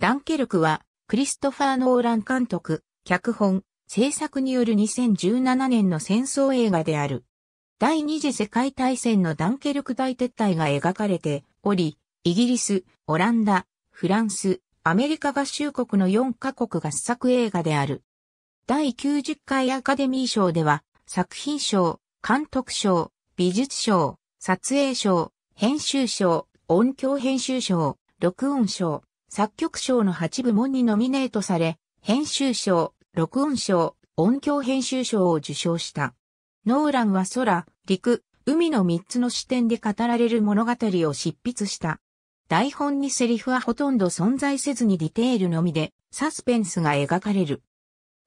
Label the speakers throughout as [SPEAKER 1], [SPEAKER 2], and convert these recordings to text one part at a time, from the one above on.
[SPEAKER 1] ダンケルクは、クリストファー・ノーラン監督、脚本、制作による2017年の戦争映画である。第二次世界大戦のダンケルク大撤退が描かれており、イギリス、オランダ、フランス、アメリカ合衆国の4カ国合作映画である。第90回アカデミー賞では、作品賞、監督賞、美術賞、撮影賞、編集賞、音響編集賞、録音賞、作曲賞の8部門にノミネートされ、編集賞、録音賞、音響編集賞を受賞した。ノーランは空、陸、海の3つの視点で語られる物語を執筆した。台本にセリフはほとんど存在せずにディテールのみで、サスペンスが描かれる。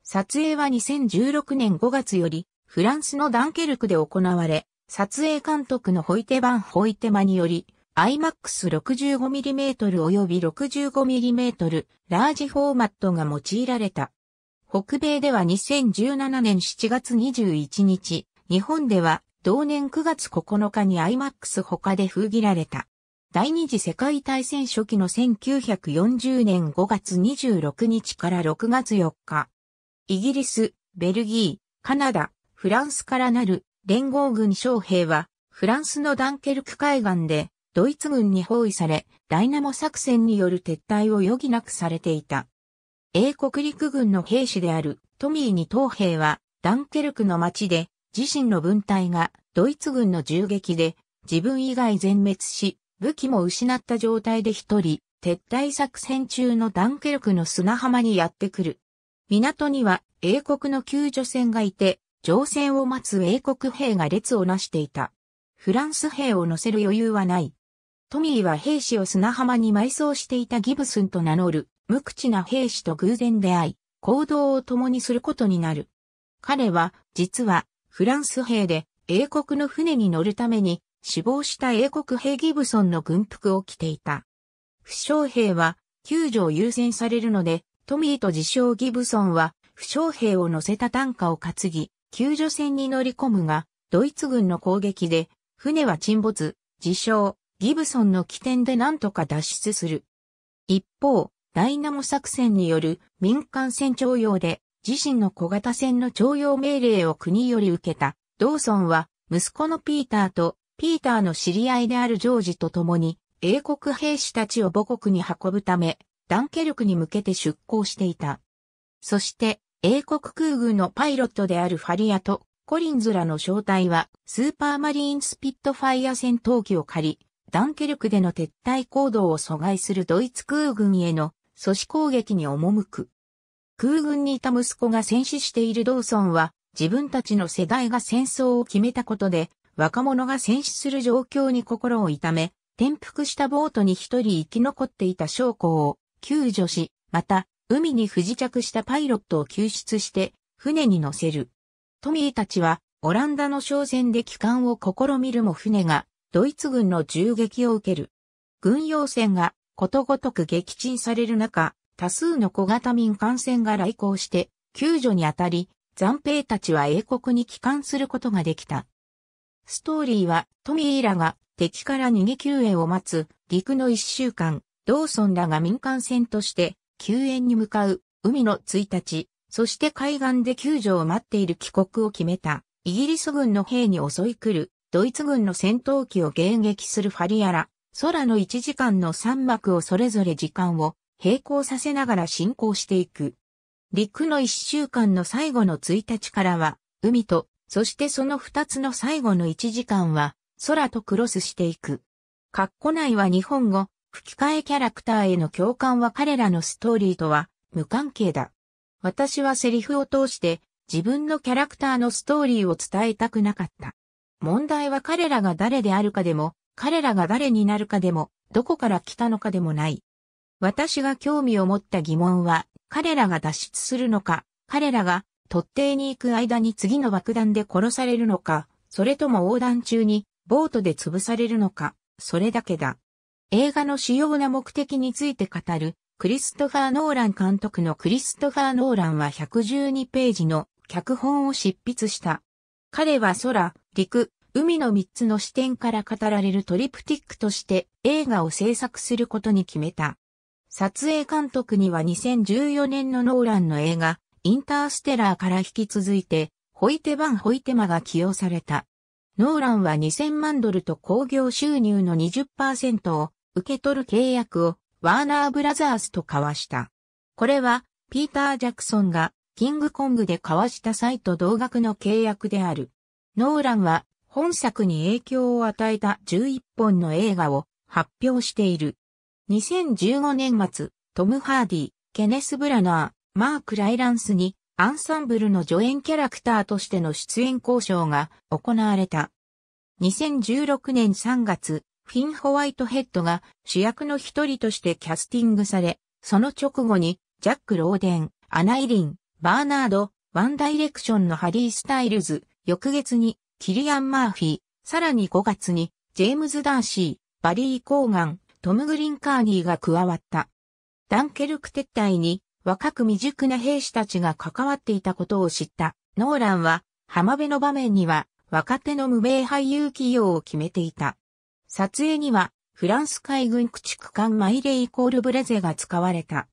[SPEAKER 1] 撮影は2016年5月より、フランスのダンケルクで行われ、撮影監督のホイテバン・ホイテマにより、IMAX65mm 及び 65mm ラージフォーマットが用いられた。北米では2017年7月21日、日本では同年9月9日に IMAX 他で封切られた。第二次世界大戦初期の1940年5月26日から6月4日。イギリス、ベルギー、カナダ、フランスからなる連合軍将兵は、フランスのダンケルク海岸でドイツ軍に包囲され、ダイナモ作戦による撤退を余儀なくされていた。英国陸軍の兵士であるトミーに東兵は、ダンケルクの町で、自身の分隊がドイツ軍の銃撃で、自分以外全滅し、武器も失った状態で一人、撤退作戦中のダンケルクの砂浜にやってくる。港には英国の救助船がいて、乗船を待つ英国兵が列をなしていた。フランス兵を乗せる余裕はない。トミーは兵士を砂浜に埋葬していたギブスンと名乗る、無口な兵士と偶然出会い、行動を共にすることになる。彼は、実は、フランス兵で、英国の船に乗るために、死亡した英国兵ギブソンの軍服を着ていた。負傷兵は、救助を優先されるので、トミーと自称ギブソンは、負傷兵を乗せた担架を担ぎ、救助船に乗り込むが、ドイツ軍の攻撃で、船は沈没、自称、ギブソンの起点で何とか脱出する。一方、ダイナモ作戦による民間船徴用で自身の小型船の徴用命令を国より受けたドーソンは息子のピーターとピーターの知り合いであるジョージと共に英国兵士たちを母国に運ぶためダンケルクに向けて出航していた。そして英国空軍のパイロットであるファリアとコリンズらの正体はスーパーマリーンスピットファイア戦闘機を借りダンケルクでの撤退行動を阻害するドイツ空軍への阻止攻撃に赴く。空軍にいた息子が戦死しているドーソンは、自分たちの世代が戦争を決めたことで、若者が戦死する状況に心を痛め、転覆したボートに一人生き残っていた将校を救助し、また、海に不時着したパイロットを救出して、船に乗せる。トミーたちは、オランダの商船で帰還を試みるも船がドイツ軍の銃撃を受ける。軍用船がことごとく撃沈される中、多数の小型民間船が来航して救助にあたり、残兵たちは英国に帰還することができた。ストーリーはトミーらが敵から逃げ救援を待つ陸の一週間、ドーソンらが民間船として救援に向かう海の1日、そして海岸で救助を待っている帰国を決めたイギリス軍の兵に襲い来るドイツ軍の戦闘機を迎撃するファリアラ、空の1時間の3幕をそれぞれ時間を並行させながら進行していく。陸の1週間の最後の1日からは、海と、そしてその2つの最後の1時間は、空とクロスしていく。カッコ内は日本語、吹き替えキャラクターへの共感は彼らのストーリーとは無関係だ。私はセリフを通して自分のキャラクターのストーリーを伝えたくなかった。問題は彼らが誰であるかでも、彼らが誰になるかでも、どこから来たのかでもない。私が興味を持った疑問は、彼らが脱出するのか、彼らが突堤に行く間に次の爆弾で殺されるのか、それとも横断中にボートで潰されるのか、それだけだ。映画の主要な目的について語る、クリストファー・ノーラン監督のクリストファー・ノーランは112ページの脚本を執筆した。彼は空、陸、海の3つの視点から語られるトリプティックとして映画を制作することに決めた。撮影監督には2014年のノーランの映画、インターステラーから引き続いて、ホイテ・バン・ホイテマが起用された。ノーランは2000万ドルと興行収入の20%を受け取る契約をワーナーブラザースと交わした。これはピーター・ジャクソンがキングコングで交わした際と同額の契約である。ノーランは本作に影響を与えた11本の映画を発表している。2015年末、トム・ハーディ、ケネス・ブラナー、マーク・ライランスにアンサンブルの助演キャラクターとしての出演交渉が行われた。2016年3月、フィン・ホワイトヘッドが主役の一人としてキャスティングされ、その直後にジャック・ローデン、アナイリン、バーナード、ワンダイレクションのハリー・スタイルズ、翌月にキリアン・マーフィー、さらに5月にジェームズ・ダーシー、バリー・コーガン、トム・グリン・カーニーが加わった。ダンケルク撤退に若く未熟な兵士たちが関わっていたことを知ったノーランは浜辺の場面には若手の無名俳優企業を決めていた。撮影にはフランス海軍駆逐艦マイレイコールブレゼが使われた。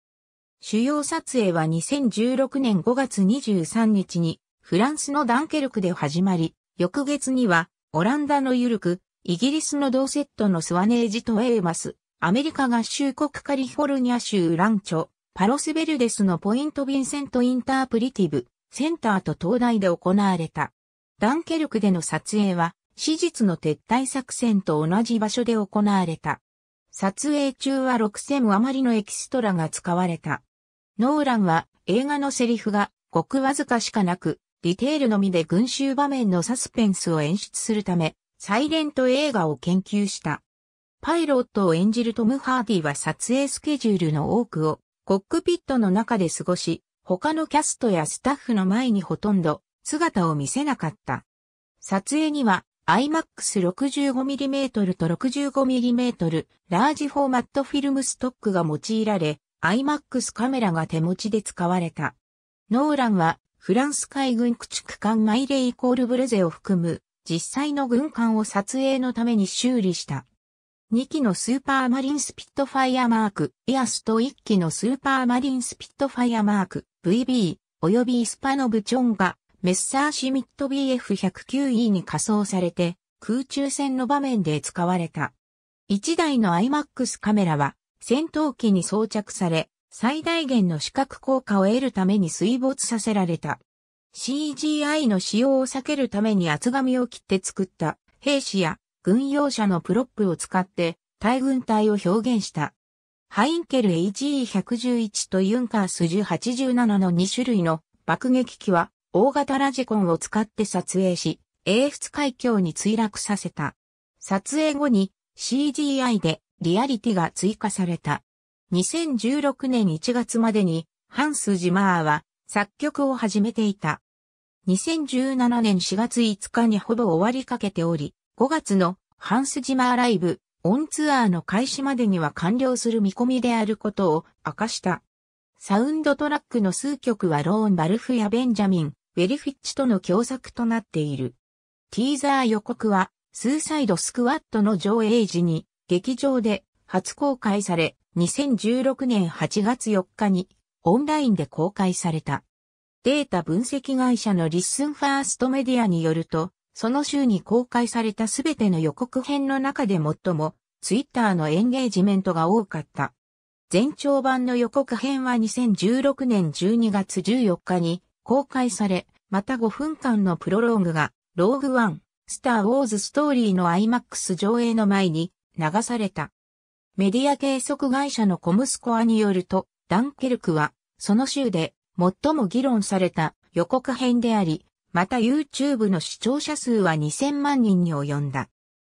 [SPEAKER 1] 主要撮影は2016年5月23日にフランスのダンケルクで始まり、翌月には、オランダのユルク、イギリスのドーセットのスワネージとエーマス、アメリカ合衆国カリフォルニア州ランチョ、パロスベルデスのポイントヴィンセントインタープリティブ、センターと東大で行われた。ダンケルクでの撮影は、史実の撤退作戦と同じ場所で行われた。撮影中は6000余りのエキストラが使われた。ノーランは映画のセリフがごくわずかしかなく、ディテールのみで群衆場面のサスペンスを演出するため、サイレント映画を研究した。パイロットを演じるトム・ハーディは撮影スケジュールの多くをコックピットの中で過ごし、他のキャストやスタッフの前にほとんど姿を見せなかった。撮影には IMAX65mm と 65mm ラージフォーマットフィルムストックが用いられ、IMAX カメラが手持ちで使われた。ノーランはフランス海軍駆逐艦マイレイコールブレゼを含む実際の軍艦を撮影のために修理した。2機のスーパーマリンスピットファイアマーク、イアスと1機のスーパーマリンスピットファイアマーク、VB、及びイスパノブチョンが、メッサーシミット BF109E に仮装されて、空中戦の場面で使われた。1台の IMAX カメラは、戦闘機に装着され、最大限の視覚効果を得るために水没させられた。CGI の使用を避けるために厚紙を切って作った兵士や軍用車のプロップを使って大軍隊を表現した。ハインケル HE111 とユンカース1087の2種類の爆撃機は大型ラジコンを使って撮影し、英仏海峡に墜落させた。撮影後に CGI でリアリティが追加された。2016年1月までにハンス・ジマーは作曲を始めていた。2017年4月5日にほぼ終わりかけており、5月のハンス・ジマーライブ、オンツアーの開始までには完了する見込みであることを明かした。サウンドトラックの数曲はローン・バルフやベンジャミン、ウェリフィッチとの共作となっている。ティーザー予告は、スーサイド・スクワットの上映時に、劇場で初公開され、2016年8月4日にオンラインで公開された。データ分析会社のリッスンファーストメディアによると、その週に公開されたすべての予告編の中で最も、ツイッターのエンゲージメントが多かった。全長版の予告編は2016年12月14日に公開され、また5分間のプロローグが、ローグワン、スター・ウォーズ・ストーリーの IMAX 上映の前に流された。メディア計測会社のコムスコアによると、ダンケルクは、その州で最も議論された予告編であり、また YouTube の視聴者数は2000万人に及んだ。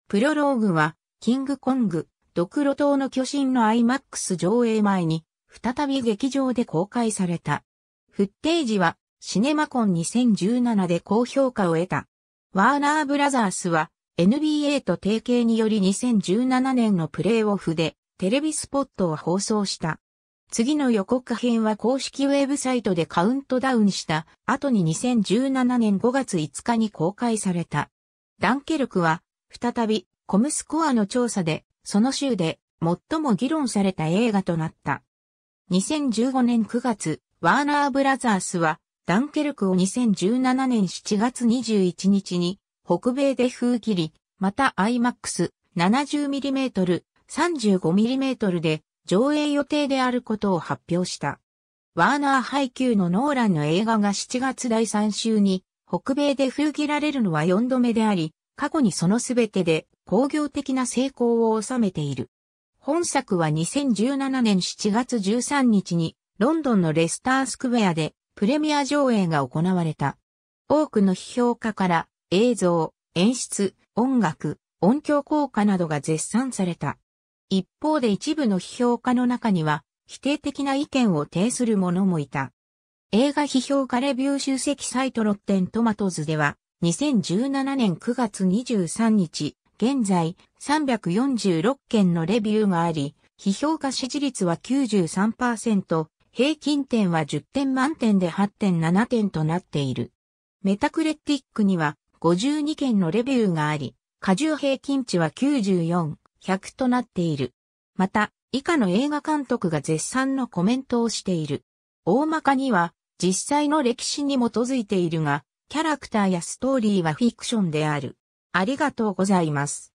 [SPEAKER 1] プロローグは、キングコング、ドクロ島の巨神の IMAX 上映前に、再び劇場で公開された。フッテージは、シネマコン2017で高評価を得た。ワーナーブラザースは、NBA と提携により2017年のプレイオフでテレビスポットを放送した。次の予告編は公式ウェブサイトでカウントダウンした後に2017年5月5日に公開された。ダンケルクは再びコムスコアの調査でその週で最も議論された映画となった。2015年9月、ワーナーブラザースはダンケルクを2017年7月21日に北米で風切り、また IMAX 70mm、35mm で上映予定であることを発表した。ワーナー配給のノーランの映画が7月第3週に北米で封切られるのは4度目であり、過去にそのすべてで工業的な成功を収めている。本作は2017年7月13日にロンドンのレスタースクェアでプレミア上映が行われた。多くの批評家から映像、演出、音楽、音響効果などが絶賛された。一方で一部の批評家の中には、否定的な意見を呈する者もいた。映画批評家レビュー集積サイトロッテントマトズでは、2017年9月23日、現在346件のレビューがあり、批評家支持率は93%、平均点は10点満点で8.7点となっている。メタクレティックには52件のレビューがあり、過重平均値は94、100となっている。また、以下の映画監督が絶賛のコメントをしている。大まかには、実際の歴史に基づいているが、キャラクターやストーリーはフィクションである。ありがとうございます。